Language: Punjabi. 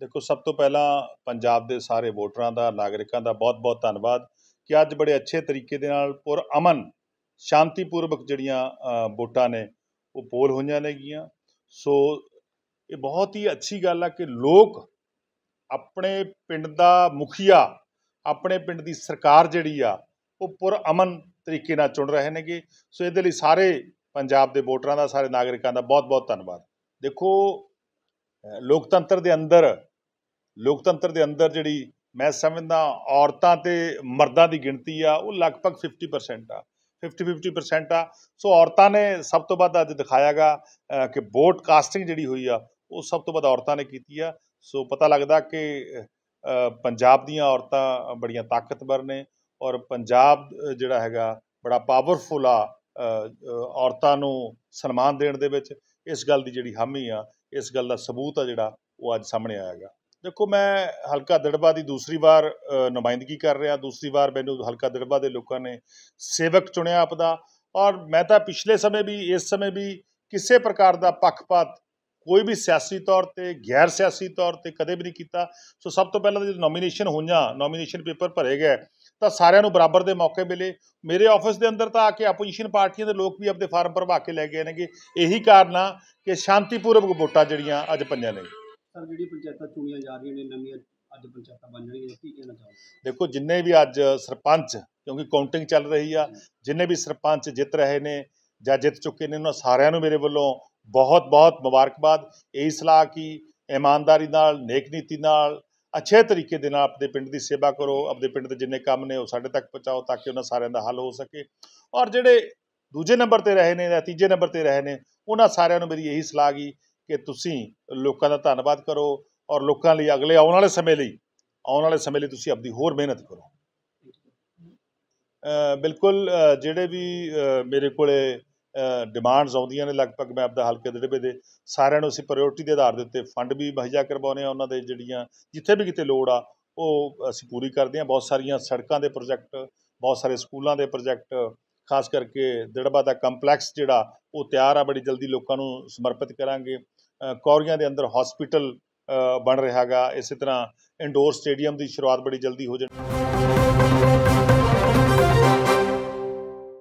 ਦੇਖੋ ਸਭ ਤੋਂ ਪਹਿਲਾਂ ਪੰਜਾਬ ਦੇ ਸਾਰੇ ਵੋਟਰਾਂ ਦਾ ਨਾਗਰਿਕਾਂ ਦਾ ਬਹੁਤ-ਬਹੁਤ ਧੰਨਵਾਦ ਕਿ ਅੱਜ ਬੜੇ ਅੱਛੇ ਤਰੀਕੇ ਦੇ ਨਾਲ ਪੁਰ ਅਮਨ ਸ਼ਾਂਤੀਪੂਰਵਕ ਜਿਹੜੀਆਂ ਵੋਟਾਂ ਨੇ ਉਹ ਪੋਲ ਹੋਈਆਂ ਨੇਗੀਆਂ ਸੋ ਇਹ ਬਹੁਤ ਹੀ ਅੱਛੀ ਗੱਲ ਆ ਕਿ ਲੋਕ ਆਪਣੇ ਪਿੰਡ ਦਾ ਮੁਖੀਆ ਆਪਣੇ ਪਿੰਡ ਦੀ ਸਰਕਾਰ ਜਿਹੜੀ ਆ ਉਹ ਪੁਰ ਅਮਨ ਤਰੀਕੇ ਨਾਲ ਚੁਣ ਰਹੇ ਨੇਗੇ ਸੋ ਇਹਦੇ ਲਈ ਸਾਰੇ ਪੰਜਾਬ ਦੇ ਵੋਟਰਾਂ ਦਾ ਸਾਰੇ ਨਾਗਰਿਕਾਂ ਦਾ ਬਹੁਤ-ਬਹੁਤ ਧੰਨਵਾਦ ਦੇਖੋ ਲੋਕਤੰਤਰ ਦੇ ਅੰਦਰ ਲੋਕਤੰਤਰ ਦੇ ਅੰਦਰ ਜਿਹੜੀ ਮੈਂ ਸਮਝਦਾ ਔਰਤਾਂ ਤੇ ਮਰਦਾਂ ਦੀ ਗਿਣਤੀ ਆ ਉਹ ਲਗਭਗ 50% ਆ 50-50% ਆ ਸੋ ਔਰਤਾਂ ਨੇ ਸਭ ਤੋਂ ਵੱਧ ਅੱਜ ਦਿਖਾਇਆਗਾ ਕਿ ਵੋਟ ਕਾਸਟਿੰਗ ਜਿਹੜੀ ਹੋਈ ਆ ਉਹ ਸਭ ਤੋਂ ਵੱਧ ਔਰਤਾਂ ਨੇ ਕੀਤੀ ਆ ਸੋ ਪਤਾ ਲੱਗਦਾ ਕਿ ਪੰਜਾਬ ਦੀਆਂ ਔਰਤਾਂ ਬੜੀਆਂ ਤਾਕਤਵਰ ਨੇ ਔਰ ਪੰਜਾਬ ਜਿਹੜਾ ਹੈਗਾ ਬੜਾ ਪਾਵਰਫੁਲ ਆ ਔਰਤਾਂ ਨੂੰ ਸਨਮਾਨ ਦੇਣ ਦੇ ਵਿੱਚ ਇਸ ਗੱਲ ਦੀ ਜਿਹੜੀ ਹਾਮੀ ਆ ਇਸ ਗੱਲ ਦਾ ਸਬੂਤ ਆ ਜਿਹੜਾ ਉਹ ਅੱਜ ਸਾਹਮਣੇ ਆਇਆਗਾ ਦੇਖੋ ਮੈਂ ਹਲਕਾ ਦੜਬਾ ਦੀ ਦੂਸਰੀ ਵਾਰ ਨੁਮਾਇੰਦਗੀ ਕਰ ਰਿਹਾ ਦੂਸਰੀ ਵਾਰ ਮੈਨੂੰ ਹਲਕਾ ਦੜਬਾ ਦੇ ਲੋਕਾਂ ਨੇ ਸੇਵਕ ਚੁਣਿਆ ਆਪਦਾ ਔਰ ਮੈਂ ਤਾਂ ਪਿਛਲੇ ਸਮੇਂ ਵੀ ਇਸ ਸਮੇਂ ਵੀ ਕਿਸੇ ਪ੍ਰਕਾਰ ਦਾ ਪੱਖਪਾਤ ਕੋਈ ਵੀ ਸਿਆਸੀ ਤੌਰ ਤੇ ਗੈਰ ਸਿਆਸੀ ਤੌਰ ਤੇ ਕਦੇ ਵੀ ਨਹੀਂ ਕੀਤਾ ਸੋ ਸਭ ਤੋਂ ਪਹਿਲਾਂ ਜਦੋਂ ਨੋਮੀਨੇਸ਼ਨ ਹੋਈਆਂ ਨੋਮੀਨੇਸ਼ਨ ਪੇਪਰ ਭਰੇ ਗਏ ਤਾਂ ਸਾਰਿਆਂ ਨੂੰ ਬਰਾਬਰ ਦੇ ਮੌਕੇ ਮਿਲੇ ਮੇਰੇ ਆਫਿਸ ਦੇ ਅੰਦਰ ਤਾਂ ਆ ਕੇ ਆਪੋਜੀਸ਼ਨ ਪਾਰਟੀਆਂ ਦੇ ਲੋਕ ਵੀ ਆਪਣੇ ਫਾਰਮ ਭਰਵਾ ਕੇ ਲੈ ਗਏ ਨੇਗੇ ਇਹੀ ਕਾਰਨ ਆ ਕਿ ਸ਼ਾਂਤੀਪੂਰਵਕ ਵੋਟਾਂ ਜਿਹੜੀਆਂ ਅੱਜ ਪੰਜਾਂ ਨੇ ਸਰ ਜਿਹੜੀ ਪੰਚਾਇਤਾਂ ਚੁਣੀਆਂ ਜਾ ਰਹੀਆਂ ਨੇ ਨਵੀਆਂ ਅੱਜ ਪੰਚਾਇਤਾਂ ਬਣ ਕੀ ਕਹਿਣਾ ਚਾਹੋਗੇ ਦੇਖੋ ਜਿੰਨੇ ਵੀ ਅੱਜ ਸਰਪੰਚ ਕਿਉਂਕਿ ਕਾਊਂਟਿੰਗ ਚੱਲ ਰਹੀ ਆ ਜਿੰਨੇ ਵੀ ਸਰਪੰਚ ਜਿੱਤ ਰਹੇ ਨੇ ਜਾਂ ਜਿੱਤ ਚੁੱਕੇ ਨੇ ਉਹਨਾਂ ਸਾਰਿਆਂ ਨੂੰ ਮੇਰੇ ਵੱਲੋਂ ਬਹੁਤ ਬਹੁਤ ਮੁਬਾਰਕਬਾਦ ਇਹ ਸਲਾਹ ਕੀ ਇਮਾਨਦਾਰੀ ਨਾਲ ਨੇਕ ਨੀਤੀ ਨਾਲ ਅੱਛੇ ਤਰੀਕੇ ਦੇ ਨਾਲ ਆਪਣੇ ਪਿੰਡ ਦੀ ਸੇਵਾ ਕਰੋ ਆਪਣੇ ਪਿੰਡ ਦੇ ਜਿੰਨੇ ਕੰਮ ਨੇ ਉਹ ਸਾਡੇ ਤੱਕ ਪਹੁੰਚਾਓ ਤਾਂ ਕਿ ਉਹਨਾਂ ਸਾਰਿਆਂ ਦਾ ਹੱਲ ਹੋ ਸਕੇ ਔਰ ਜਿਹੜੇ ਦੂਜੇ ਨੰਬਰ ਤੇ ਰਹੇ ਨੇ ਜਾਂ ਤੀਜੇ ਨੰਬਰ ਤੇ ਰਹੇ ਨੇ ਉਹਨਾਂ ਸਾਰਿਆਂ ਨੂੰ ਮੇਰੀ ਇਹੀ ਸਲਾਹ ਗਈ ਕਿ ਤੁਸੀਂ ਲੋਕਾਂ ਦਾ ਧੰਨਵਾਦ ਕਰੋ ਔਰ ਲੋਕਾਂ ਲਈ ਅਗਲੇ ਆਉਣ ਵਾਲੇ ਸਮੇਂ ਲਈ ਆਉਣ ਵਾਲੇ ਸਮੇਂ ਲਈ ਤੁਸੀਂ ਆਪਣੀ ਹੋਰ ਮਿਹਨਤ ਕਰੋ ਬਿਲਕੁਲ ਜਿਹੜੇ ਵੀ ਮੇਰੇ ਕੋਲੇ ਡਿਮਾਂਡਸ ਆਉਂਦੀਆਂ ਨੇ ਲਗਭਗ ਮੈਂ ਆਪਦਾ ਹਲਕੇ ਦੇ ਡਿਬੇ ਦੇ ਸਾਰਿਆਂ ਨੂੰ ਅਸੀਂ ਪ੍ਰਾਇੋਰਟੀ ਦੇ ਆਧਾਰ ਦੇ ਉੱਤੇ ਫੰਡ ਵੀ ਮਹਜਾ ਕਰਵਾਉਨੇ ਆ ਉਹਨਾਂ ਦੇ ਜਿਹੜੀਆਂ ਜਿੱਥੇ ਵੀ ਕਿਤੇ ਲੋੜ ਆ ਉਹ ਅਸੀਂ ਪੂਰੀ ਕਰਦੇ ਆ ਬਹੁਤ ਸਾਰੀਆਂ ਸੜਕਾਂ ਦੇ ਪ੍ਰੋਜੈਕਟ ਬਹੁਤ ਸਾਰੇ ਸਕੂਲਾਂ ਦੇ ਪ੍ਰੋਜੈਕਟ ਖਾਸ ਕਰਕੇ ਦਿੜਬਾ ਦਾ ਕੰਪਲੈਕਸ ਜਿਹੜਾ ਉਹ ਤਿਆਰ ਆ ਬੜੀ ਜਲਦੀ ਲੋਕਾਂ ਨੂੰ ਸਮਰਪਿਤ ਕਰਾਂਗੇ ਕੌਰੀਆਂ ਦੇ ਅੰਦਰ ਹਸਪੀਟਲ ਬਣ ਰਿਹਾਗਾ ਇਸੇ ਤਰ੍ਹਾਂ ਇੰਡੋਰ ਸਟੇਡੀਅਮ ਦੀ ਸ਼ੁਰੂਆਤ ਬੜੀ ਜਲਦੀ ਹੋ ਜਾਣੀ